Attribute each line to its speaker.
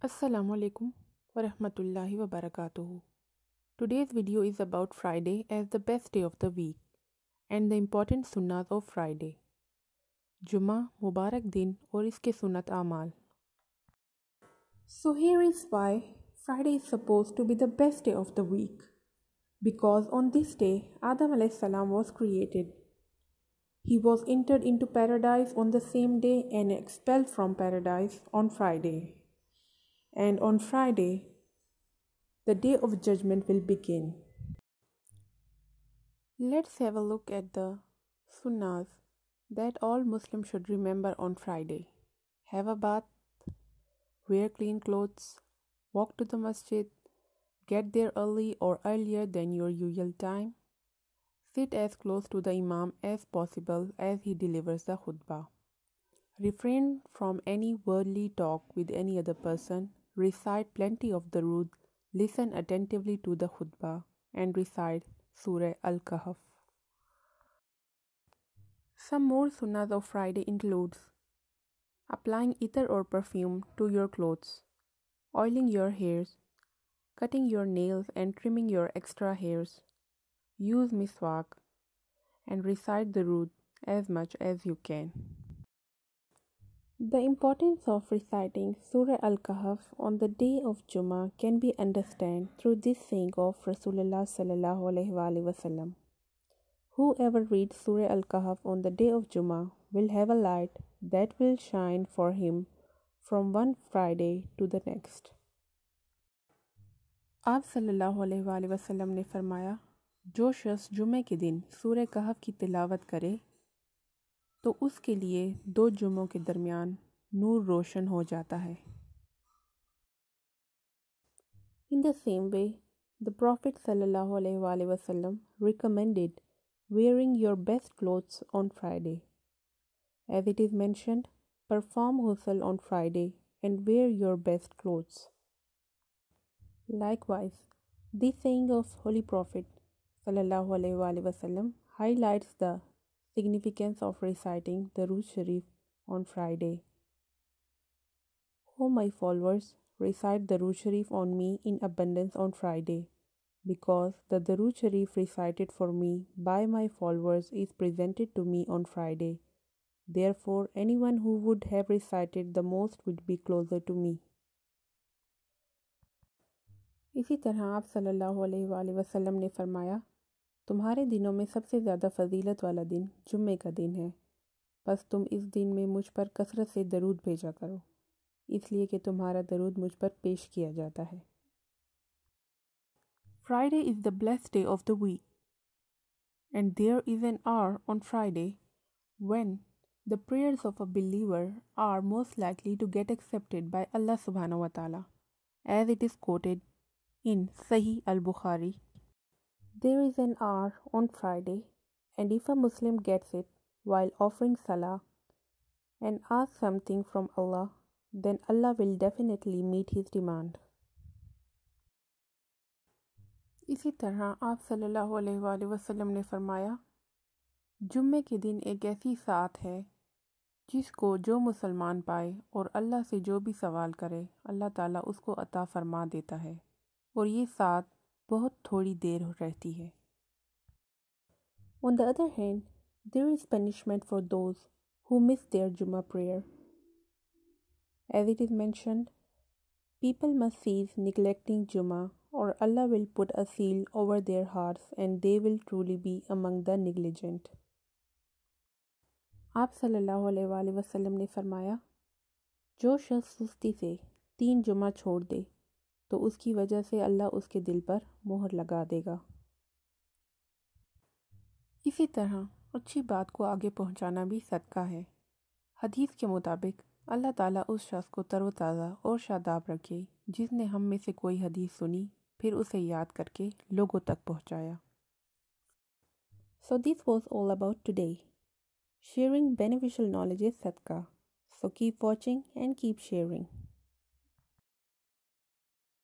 Speaker 1: Assalamu alaikum wa rahmatullahi wa barakatuhu. Today's video is about Friday as the best day of the week and the important sunnahs of Friday. जुमा मुबारक दिन और इसके सुनत आमाल So here is why Friday is supposed to be the best day of the week. Because on this day, Adam salam was created. He was entered into paradise on the same day and expelled from paradise on Friday. And on Friday, the day of judgment will begin. Let's have a look at the sunnahs that all Muslims should remember on Friday. Have a bath, wear clean clothes, walk to the masjid, get there early or earlier than your usual time, sit as close to the Imam as possible as he delivers the khutbah. Refrain from any worldly talk with any other person, recite plenty of the Rud, listen attentively to the khutbah, and recite Surah Al Kahf. Some more sunnahs of Friday includes Applying ether or perfume to your clothes. Oiling your hairs. Cutting your nails and trimming your extra hairs. Use miswak and recite the root as much as you can. The importance of reciting Surah Al Kahf on the day of Jummah can be understood through this saying of Rasulullah sallallahu alaihi wasallam. Whoever reads Surah Al Kahf on the day of Jummah will have a light that will shine for him from one Friday to the next. आप सल्लल्लाहु अलैहि वसल्लम ने फरमाया जो शख्स जुमे के दिन सूर्य कहफ की तिलावत करे तो उसके लिए दो जुमों के दरमियान नूर रोशन हो जाता है in the same way the prophet सल्लल्लाहु अलैहि वसल्लम recommended wearing your best clothes on Friday. As it is mentioned, perform ghusl on Friday and wear your best clothes. Likewise, the saying of Holy Prophet wasallam, highlights the significance of reciting the Rood Sharif on Friday. O my followers, recite the Rood Sharif on me in abundance on Friday. because the Darud Sharif recited for me by my followers is presented to me on Friday. Therefore, anyone who would have recited the most would be closer to me. इसी तरह आप सल्लल्लाहु अलैहि वसल्लम ने फरमाया तुम्हारे दिनों में सबसे ज़्यादा फजीलत वाला दिन जुम्मे का दिन है बस तुम इस दिन में मुझ पर कसरत से दरूद भेजा करो इसलिए कि तुम्हारा दरूद मुझ पर पेश किया जाता है Friday is the blessed day of the week, and there is an hour on Friday when the prayers of a believer are most likely to get accepted by Allah subhanahu wa ta'ala, as it is quoted in Sahih al Bukhari. There is an hour on Friday, and if a Muslim gets it while offering salah and asks something from Allah, then Allah will definitely meet his demand. इसी तरह आप सल्लल्लाहु अलैहि वसल्लम ने फरमाया जुम्मे के दिन एक ऐसी साथ है जिसको जो मुसलमान पाए और अल्लाह से जो भी सवाल करे अल्लाह ताला उसको अता फरमा देता है और ये सात बहुत थोड़ी देर रहती है on the other hand there is punishment for those who miss their जुम्मा prayer as it is mentioned people must cease neglecting जुमा or Allah will put a seal over their hearts and they will truly be among the negligent. आप सल्लल्लाहु अलैहि वसल्लम ने फरमाया जो शख्स सुस्ती से तीन जुमा छोड़ दे तो उसकी वजह से अल्लाह उसके दिल पर मोहर लगा देगा इसी तरह अच्छी बात को आगे पहुंचाना भी सदका है हदीस के मुताबिक अल्लाह ताला उस शख्स को तरोताज़ा और शादाब रखे जिसने हम में से कोई हदीस सुनी फिर उसे याद करके लोगों तक पहुंचाया so this was all about today sharing beneficial knowledge is सदका so keep watching and keep sharing